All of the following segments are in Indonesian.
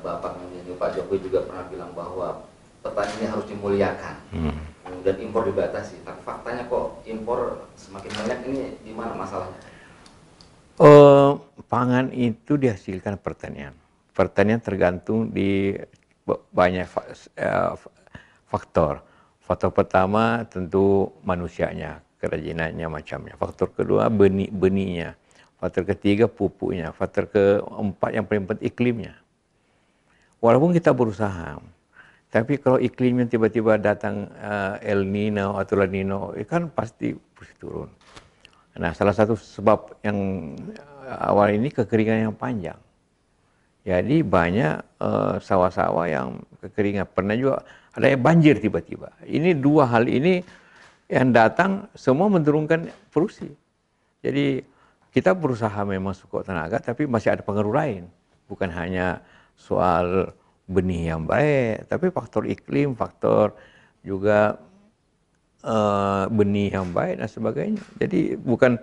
Bapak Menyanyi Pak Jokowi juga pernah bilang bahwa petani ini harus dimuliakan hmm. hmm. dan impor dibatasi. Tapi faktanya kok impor semakin banyak ini di mana masalahnya? Uh, pangan itu dihasilkan pertanian. Pertanian tergantung di banyak eh, faktor. Faktor pertama tentu manusianya, kerajinannya macamnya. Faktor kedua benih benihnya. Faktor ketiga pupuknya. Faktor keempat yang paling penting iklimnya. Walaupun kita berusaha, tapi kalau iklimnya tiba-tiba datang uh, El Nino atau La Nino, ya kan pasti turun. Nah, salah satu sebab yang eh, awal ini kekeringan yang panjang. Jadi banyak sawah eh, sawah-sawah yang kekeringan. Pernah juga ada yang banjir tiba-tiba. Ini dua hal ini yang datang semua menurunkan polusi. Jadi kita berusaha memang suku tenaga, tapi masih ada pengaruh lain. Bukan hanya soal benih yang baik, tapi faktor iklim, faktor juga uh, benih yang baik dan sebagainya. Jadi bukan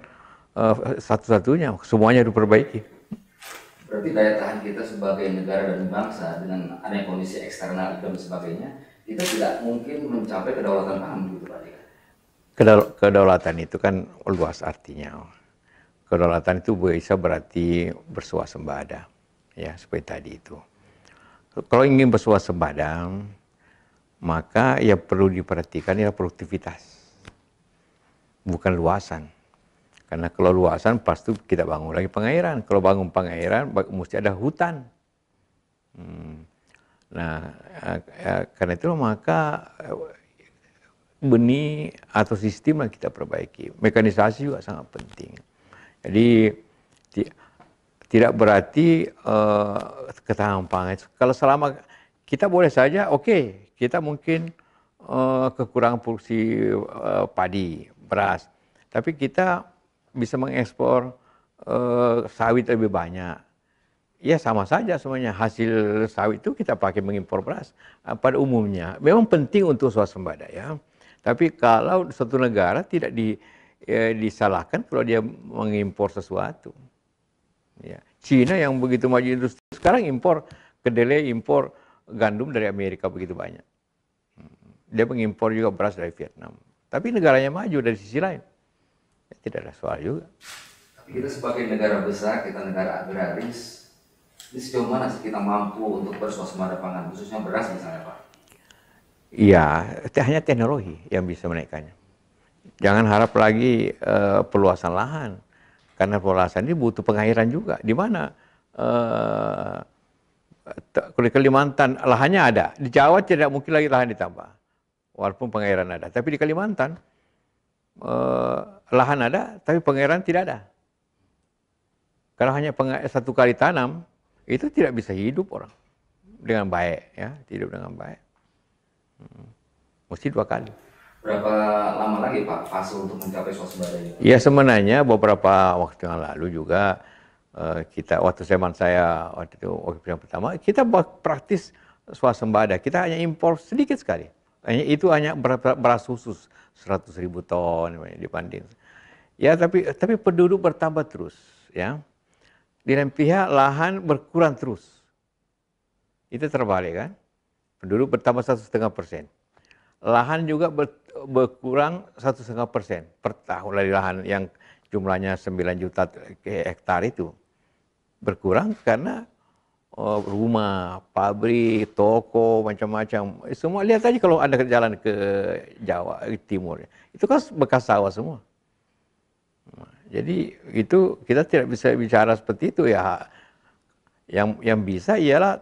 uh, satu-satunya, semuanya diperbaiki. Berarti daya tahan kita sebagai negara dan bangsa dengan adanya kondisi eksternal dan sebagainya, kita tidak mungkin mencapai kedaulatan paham gitu Pak Kedaulatan itu kan luas artinya. Kedaulatan itu bisa berarti bersuasembada ya seperti tadi itu. Kalau ingin bersuasembada, maka yang perlu diperhatikan ya produktivitas, bukan luasan. Karena kalau luasan pasti kita bangun lagi pengairan. Kalau bangun pengairan mesti ada hutan. Hmm. Nah, eh, eh, karena itu maka eh, benih atau sistem yang kita perbaiki. Mekanisasi juga sangat penting. Jadi tidak berarti uh, ketahanan pangan. Kalau selama kita boleh saja, oke, okay, kita mungkin uh, eh, kekurangan produksi uh, padi, beras, tapi kita bisa mengekspor uh, sawit lebih banyak. Ya sama saja semuanya hasil sawit itu kita pakai mengimpor beras uh, pada umumnya. Memang penting untuk swasembada ya. Tapi kalau suatu negara tidak di, ya, disalahkan kalau dia mengimpor sesuatu. Cina yang begitu maju industri sekarang impor kedelai impor gandum dari Amerika begitu banyak. Hmm. Dia mengimpor juga beras dari Vietnam. Tapi negaranya maju dari sisi lain. Ya, tidak ada soal juga. Tapi kita sebagai negara besar, kita negara agraris, ini sejauh mana sih kita mampu untuk bersuasembada pangan, khususnya beras misalnya Pak? Iya, hanya teknologi yang bisa menaikkannya. Jangan harap lagi uh, eh, perluasan lahan karena perlawasan ini butuh pengairan juga. Di mana eh, di eh, Kalimantan lahannya ada, di Jawa tidak mungkin lagi lahan ditambah, walaupun pengairan ada. Tapi di Kalimantan eh, lahan ada, tapi pengairan tidak ada. Kalau hanya satu kali tanam, itu tidak bisa hidup orang dengan baik, ya, hidup dengan baik. Hmm. Mesti dua kali. Berapa lama lagi Pak fase untuk mencapai swasembada ini? Ya sebenarnya beberapa waktu yang lalu juga eh, kita waktu zaman saya waktu itu waktu yang pertama kita praktis swasembada kita hanya impor sedikit sekali hanya itu hanya beras khusus 100 ribu ton dibanding ya tapi tapi penduduk bertambah terus ya di lain pihak lahan berkurang terus itu terbalik kan penduduk bertambah satu setengah persen lahan juga ber, berkurang satu setengah persen per tahun dari lahan yang jumlahnya 9 juta hektar itu berkurang karena oh, rumah, pabrik, toko, macam-macam. Semua lihat aja kalau Anda jalan ke Jawa ke eh, Timur. Itu kan bekas sawah semua. Jadi itu kita tidak bisa bicara seperti itu ya. Yang yang bisa ialah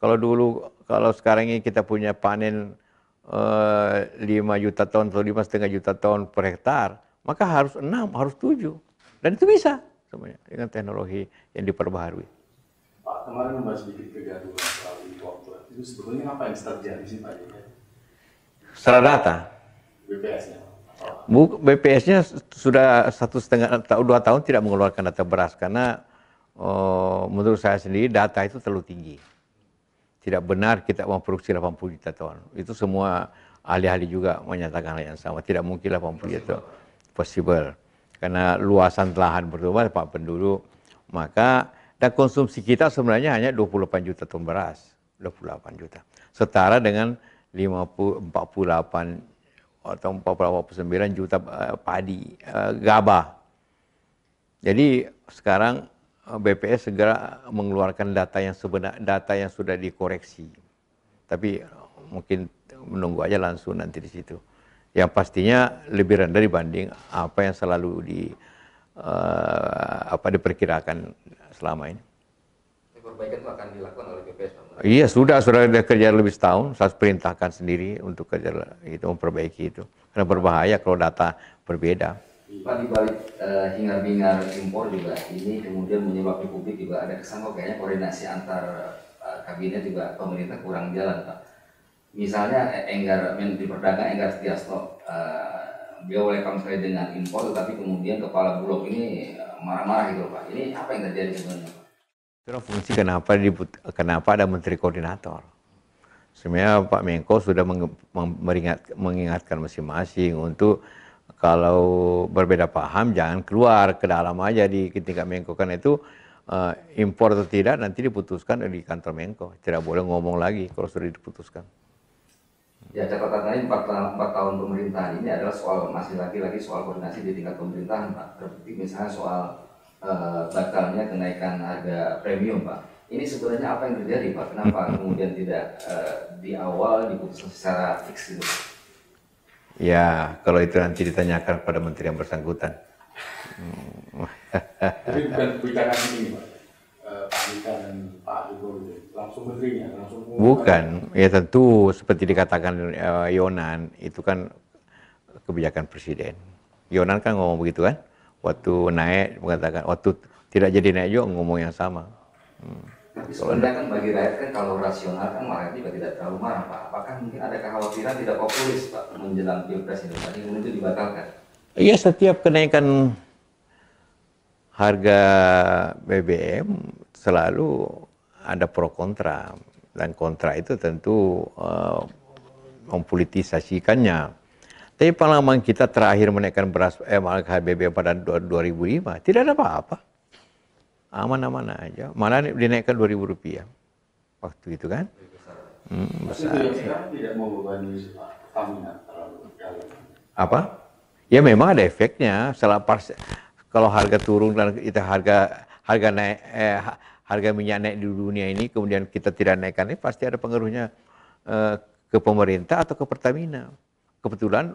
kalau dulu kalau sekarang ini kita punya panen 5 eh, juta ton atau lima setengah juta ton per hektar, maka harus enam, harus tujuh, dan itu bisa semuanya dengan teknologi yang diperbaharui. Pak kemarin membahas sedikit kegaduhan soal importer, itu sebetulnya apa yang terjadi sih Pak? Secara data. BPS-nya. BPS-nya sudah satu setengah tahun dua tahun tidak mengeluarkan data beras karena uh, menurut saya sendiri data itu terlalu tinggi tidak benar kita memproduksi 80 juta ton. Itu semua ahli-ahli juga menyatakan hal yang sama. Tidak mungkin 80 juta ton. Possible. Karena luasan lahan berubah Pak Penduduk. Maka dan konsumsi kita sebenarnya hanya 28 juta ton beras. 28 juta. Setara dengan 50, 48 atau 49 juta eh, padi, eh, gabah. Jadi sekarang Eh, BPS segera mengeluarkan data yang sebenar data yang sudah dikoreksi. Tapi eh, mungkin menunggu aja langsung nanti di situ. Yang pastinya lebih rendah dibanding apa yang selalu di uh, apa diperkirakan selama ini. Perbaikan itu akan dilakukan oleh BPS. Iya sudah sudah ada kerja lebih setahun. Saya perintahkan sendiri untuk kerja itu memperbaiki itu karena berbahaya kalau data berbeda. Pak di balik uh, hingar-bingar impor juga ini kemudian menyebabkan di publik juga ada kesan kok kayaknya koordinasi antar uh, kabinet juga pemerintah kurang jalan Pak. Misalnya eh, Enggar Menteri Perdagangan Enggar setiasto uh, dia welcome saya dengan impor tapi kemudian kepala bulog ini marah-marah gitu Pak. Ini apa yang terjadi sebenarnya Pak? Itu fungsi kenapa dibut kenapa ada menteri koordinator. Sebenarnya Pak Menko sudah mengingat, mengingatkan masing-masing untuk kalau berbeda paham jangan keluar ke dalam aja di ketika Menko kan itu uh, impor atau tidak nanti diputuskan di kantor Menko tidak boleh ngomong lagi kalau sudah diputuskan ya catatan lain empat tahun, tahun pemerintahan ini adalah soal masih lagi-lagi soal koordinasi di tingkat pemerintahan Pak terbukti misalnya soal uh, batalnya kenaikan harga premium Pak ini sebenarnya apa yang terjadi Pak kenapa kemudian tidak uh, di awal diputuskan secara fix gitu Ya, kalau itu nanti ditanyakan pada menteri yang bersangkutan. Hmm. bukan ini, eh, Bukan, ya tentu seperti dikatakan uh, Yonan, itu kan kebijakan presiden. Yonan kan ngomong begitu kan, waktu naik mengatakan, waktu tidak jadi naik juga ngomong yang sama. Hmm. Tapi sebenarnya kan bagi rakyat kan kalau rasional kan rakyat juga tidak terlalu marah Pak. Apakah mungkin ada kekhawatiran tidak populis Pak menjelang pilpres ini tadi itu dibatalkan? Iya setiap kenaikan harga BBM selalu ada pro kontra dan kontra itu tentu uh, mempolitisasikannya. Tapi pengalaman kita terakhir menaikkan beras eh, BBM pada 2005 tidak ada apa-apa aman-aman aja. Malah dinaikkan 2000 rupiah waktu itu kan. Hmm, besar. Kan Apa? Ya memang ada efeknya. Setelah pas, kalau harga turun dan kita harga harga naik eh, harga minyak naik di dunia ini kemudian kita tidak naikkan ini pasti ada pengaruhnya eh, ke pemerintah atau ke Pertamina. Kebetulan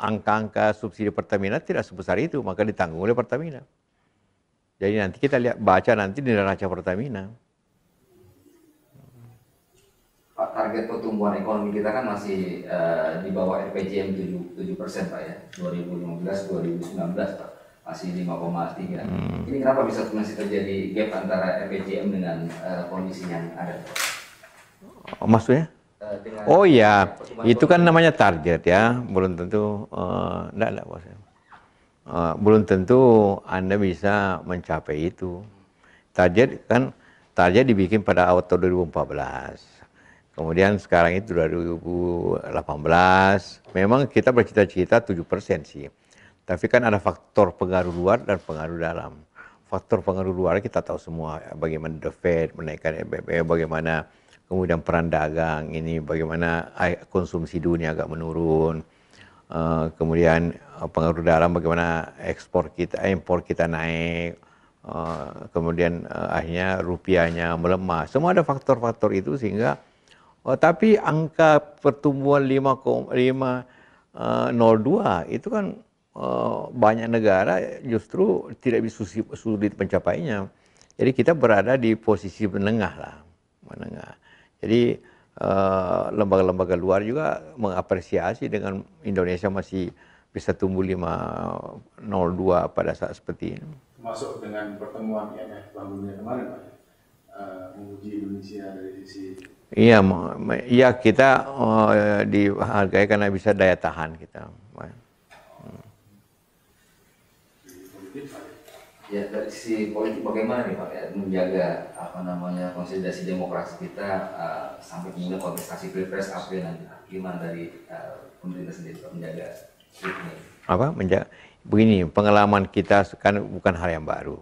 angka-angka subsidi Pertamina tidak sebesar itu, maka ditanggung oleh Pertamina. Jadi nanti kita lihat baca nanti di neraca Pertamina. Pak, target pertumbuhan ekonomi kita kan masih uh, di bawah RPJM 7, persen Pak ya, 2015-2019 Pak, masih 5,3. Hmm. Ini kenapa bisa masih terjadi gap antara RPJM dengan uh, kondisi yang ada? Oh, maksudnya? Eh, oh iya, itu kan namanya target ya, belum tentu, uh, enggak, enggak, enggak. Eh, belum tentu Anda bisa mencapai itu. Target kan target dibikin pada awal tahun 2014. Kemudian sekarang itu 2018. Memang kita bercita-cita 7 persen sih. Tapi kan ada faktor pengaruh luar dan pengaruh dalam. Faktor pengaruh luar kita tahu semua bagaimana The Fed menaikkan EBP, bagaimana kemudian peran dagang ini, bagaimana konsumsi dunia agak menurun. Uh, kemudian Eh, pengaruh dalam bagaimana ekspor kita, eh, impor kita naik, eh, kemudian akhirnya rupiahnya melemah. Semua ada faktor-faktor itu sehingga tapi angka pertumbuhan 5,502 itu kan banyak negara justru tidak bisa sulit mencapainya, Jadi kita berada di posisi menengah lah, menengah. Jadi lembaga -lembaga luar juga mengapresiasi dengan Indonesia masih bisa tumbuh 502 pada saat seperti ini. Termasuk dengan pertemuan IMF ya, Bank Dunia kemarin Pak, uh, menguji Indonesia dari sisi Iya, iya kita uh, dihargai karena bisa daya tahan kita. Hmm. Ya dari sisi politik bagaimana nih Pak ya menjaga apa namanya konsolidasi demokrasi kita uh, sampai kemudian kontestasi pilpres April nanti gimana dari uh, pemerintah sendiri menjaga apa menja begini pengalaman kita kan bukan hal yang baru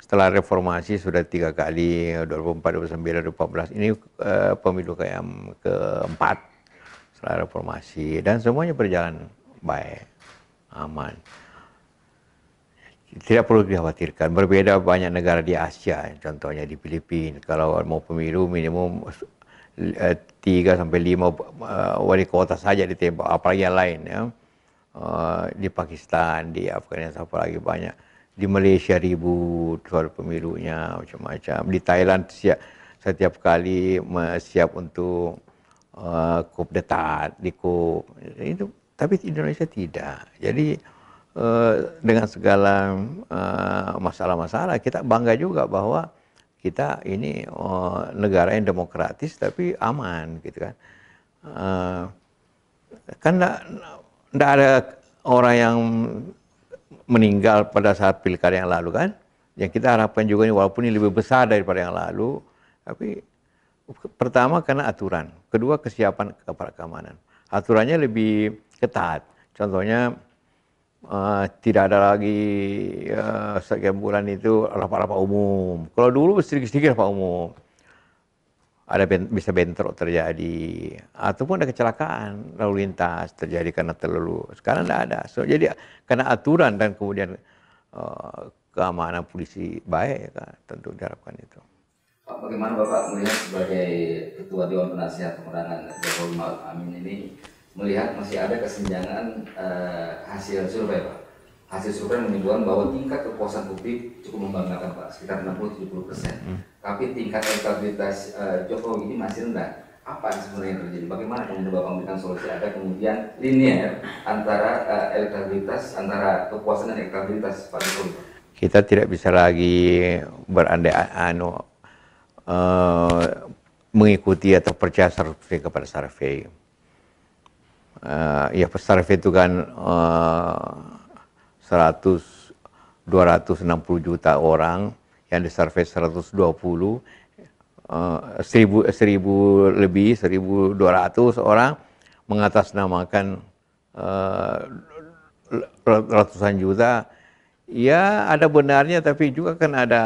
setelah reformasi sudah tiga kali 24 29 14 ini eh, pemilu kayak keempat setelah reformasi dan semuanya berjalan baik aman tidak perlu dikhawatirkan berbeda banyak negara di Asia contohnya di Filipina kalau mau pemilu minimum eh, tiga sampai lima eh, wali kota saja ditembak apalagi yang lain ya Eh, di Pakistan, di Afghanistan lagi banyak. Di Malaysia ribut soal pemilunya macam-macam. Di Thailand siap, setiap kali siap untuk uh, kup detat, di kup. Itu, tapi di Indonesia tidak. Jadi uh, dengan segala masalah-masalah uh, kita bangga juga bahwa kita ini uh, negara yang demokratis tapi aman gitu kan. Uh, kan tidak ada orang yang meninggal pada saat pilkada yang lalu kan. Yang kita harapkan juga ini walaupun ini lebih besar daripada yang lalu, tapi pertama karena aturan, kedua kesiapan aparat keamanan. Aturannya lebih ketat. Contohnya uh, tidak ada lagi uh, eh, sekian bulan itu rapat-rapat umum. Kalau dulu sedikit-sedikit rapat umum ada ben, bisa bentrok terjadi ataupun ada kecelakaan lalu lintas terjadi karena terlalu sekarang tidak ada so, jadi karena aturan dan kemudian uh, keamanan polisi baik ya kan, tentu diharapkan itu Pak, bagaimana Bapak melihat sebagai Ketua Dewan Penasihat Pemerintahan Jokowi Ma'ruf Amin ini melihat masih ada kesenjangan uh, hasil survei Pak? Hasil survei menunjukkan bahwa tingkat kepuasan publik cukup membanggakan Pak, sekitar 60-70 persen. Hmm. Tapi tingkat elektabilitas uh, Jokowi ini masih rendah. Apa yang sebenarnya yang terjadi? Bagaimana kemudian Bapak memberikan solusi agar kemudian linear antara uh, elektabilitas, antara kepuasan dan elektabilitas Pak Jokowi? Kita tidak bisa lagi berandai anu uh, mengikuti atau percaya survei kepada survei. Uh, ya survei itu kan uh, 100 260 juta orang yang disurvei 120 uh, 1000 1000 lebih 1200 orang mengatasnamakan uh, ratusan juta ya ada benarnya tapi juga kan ada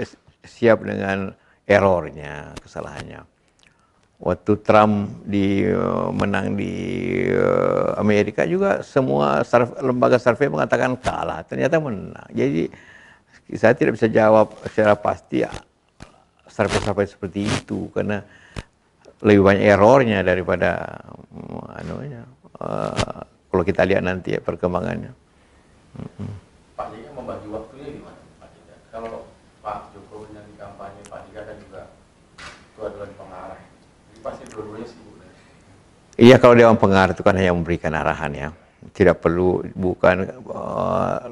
eh, siap dengan errornya kesalahannya Waktu Trump di uh, menang di uh, Amerika juga semua surf, lembaga survei mengatakan kalah, ternyata menang. Jadi saya tidak bisa jawab secara pasti ya, survei-survei seperti itu karena lebih banyak errornya daripada mm, anunya. Uh, eh, kalau kita lihat nanti ya perkembangannya. Pak Jika membagi waktunya gimana? Pak Jika? Kalau Pak Jokowi yang di kampanye, Pak Jika dan juga dua-dua Iya kalau dewan pengarah itu kan hanya memberikan arahan ya, tidak perlu bukan uh,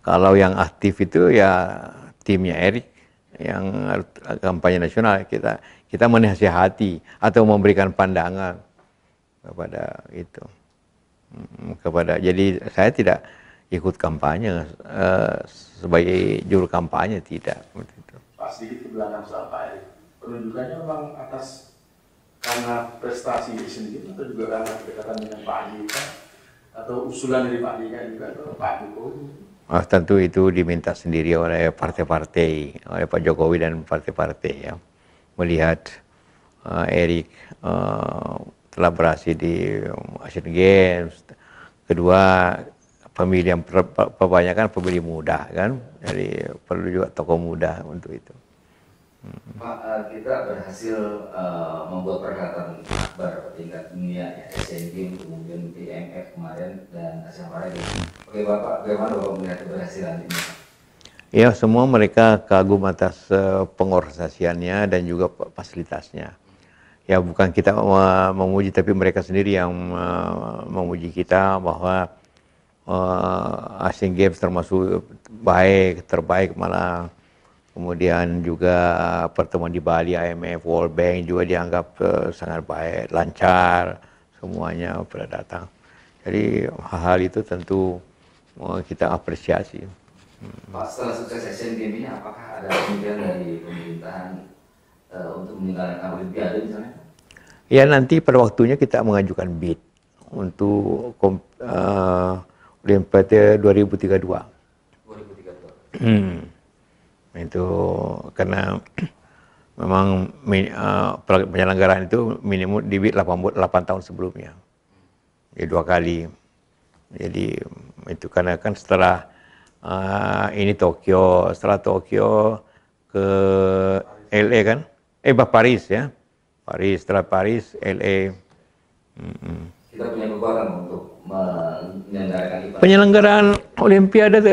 kalau yang aktif itu ya timnya Erik yang kampanye nasional kita kita menasihati atau memberikan pandangan kepada itu hmm, kepada jadi saya tidak ikut kampanye uh, sebagai juru kampanye tidak. pasti itu belakang soal Pak Erik penunjukannya memang atas karena prestasi sendiri atau juga karena kedekatan dengan Pak Jika atau usulan dari Pak Jika juga atau Pak Jokowi? Oh, tentu itu diminta sendiri oleh partai-partai, oleh Pak Jokowi dan partai-partai ya. Melihat uh, eh, Erik uh, eh, telah berhasil di Asian Games, kedua pemilihan kebanyakan pemilih muda kan, jadi perlu juga tokoh muda untuk itu. Pak, uh, kita berhasil uh, membuat perhelatan akbar tingkat dunia ya, Asian Games, kemudian imf kemarin dan Asian Para Oke Bapak, bagaimana Bapak melihat keberhasilan ini? Ya, semua mereka kagum atas eh, pengorganisasiannya dan juga fasilitasnya. Ya, bukan kita memuji, tapi mereka sendiri yang memuji kita bahwa uh, Asian Games termasuk baik, terbaik malah Kemudian juga eh, pertemuan di Bali IMF World Bank juga dianggap uh, sangat baik, lancar semuanya pada datang. Jadi hal-hal itu tentu uh, kita apresiasi. Hmm. Pak, setelah sukses session game ini apakah ada kemudian dari pemerintahan uh, untuk menyelenggarakan Olimpiade misalnya? Ya nanti pada waktunya kita mengajukan bid untuk uh, Olimpiade 2032. 2032 itu karena memang uh, penyelenggaraan itu minimum dibit 8, 8 tahun sebelumnya. ya dua kali. Jadi itu karena kan setelah uh, ini Tokyo, setelah Tokyo ke LA kan? Eh bah Paris ya. Paris, setelah Paris, LA. Mm -mm. Kita punya beban untuk menyelenggarakan Penyelenggaraan Olimpiade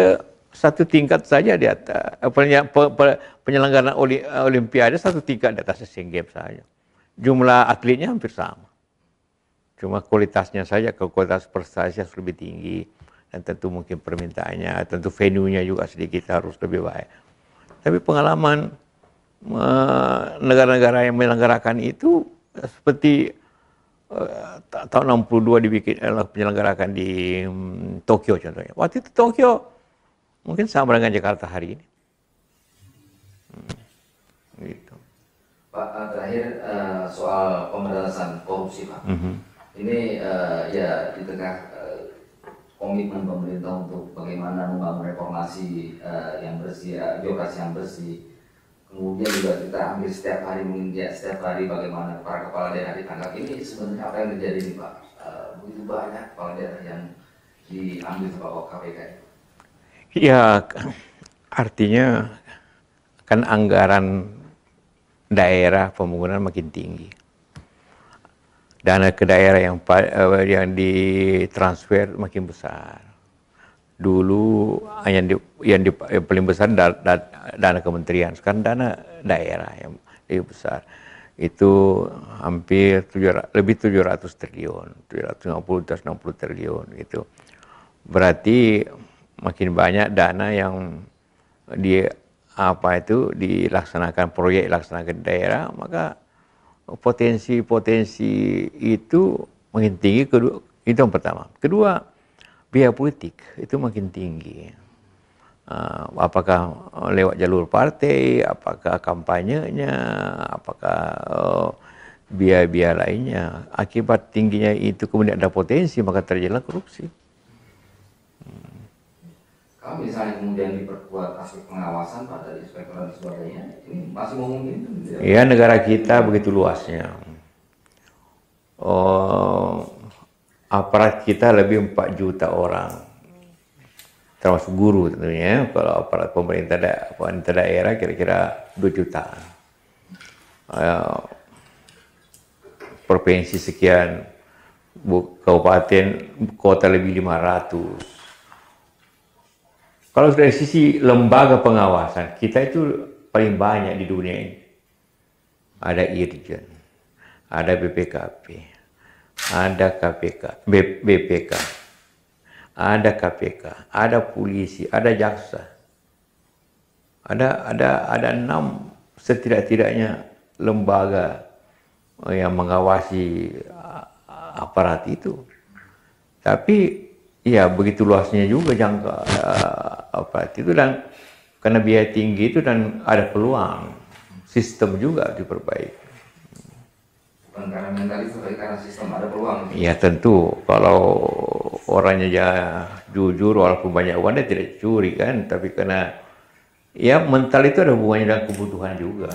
satu tingkat saja di atas eh, penyelenggaraan olimpiade satu tingkat di atas Asian Games saja. Jumlah atletnya hampir sama. Cuma kualitasnya saja, kualitas prestasi harus lebih tinggi dan tentu mungkin permintaannya, tentu venue-nya juga sedikit harus lebih baik. Tapi pengalaman eh, negara-negara yang menyelenggarakan itu eh, seperti tahun 62 dibikin penyelenggarakan di mm, Tokyo contohnya. Waktu itu Tokyo Mungkin sama dengan Jakarta hari ini. Hmm. Gitu. Pak, eh, terakhir uh, soal pemberantasan korupsi, Pak. Mm -hmm. Ini uh, ya di tengah uh, komitmen pemerintah untuk bagaimana membangun reformasi uh, yang bersih, uh, birokrasi yang bersih. Kemudian juga kita ambil setiap hari mungkin ya, setiap hari bagaimana para kepala daerah ditangkap. Ini sebenarnya apa yang terjadi nih Pak? Uh, begitu banyak kepala daerah yang diambil oleh KPK. Ya, artinya kan anggaran daerah pembangunan makin tinggi. Dana ke daerah yang eh, yang ditransfer makin besar. Dulu yang di, yang, di, yang paling besar da, da, dana kementerian, sekarang dana daerah yang lebih besar itu hampir 700, lebih 700 triliun, 750 760 triliun gitu. Berarti makin banyak dana yang di apa itu dilaksanakan proyek dilaksanakan daerah maka potensi-potensi itu makin tinggi kedua itu yang pertama kedua biaya politik itu makin tinggi ah, apakah lewat jalur partai apakah kampanyenya apakah oh, biaya-biaya lainnya akibat tingginya itu kemudian ada potensi maka terjadilah korupsi kalau misalnya kemudian diperkuat aspek pengawasan pada inspektor dan sebagainya ini masih mungkin gitu ya? Iya negara kita begitu luasnya oh, aparat kita lebih 4 juta orang termasuk guru tentunya kalau aparat pemerintah da pemerintah daerah kira-kira 2 juta uh, provinsi sekian kabupaten kota lebih 500 kalau dari sisi lembaga pengawasan, kita itu paling banyak di dunia ini. Ada Irjen, ada BPKP, ada KPK, BPK, ada KPK, ada polisi, ada jaksa. Ada ada ada enam setidak-tidaknya lembaga eh, yang mengawasi eh, aparat itu. Tapi ya begitu luasnya juga jangka uh, apa itu dan karena biaya tinggi itu dan ada peluang sistem juga diperbaiki. Bukan karena mentalis, tapi karena sistem ada peluang. Iya tentu, kalau orangnya ya jujur walaupun banyak uang tidak curi kan, tapi karena ya mental itu ada hubungannya dengan kebutuhan juga.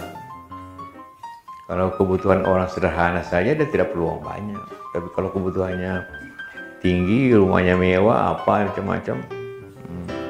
Kalau kebutuhan orang sederhana saja dia tidak peluang banyak, tapi kalau kebutuhannya tinggi, rumahnya mewah, apa macam-macam. Hmm.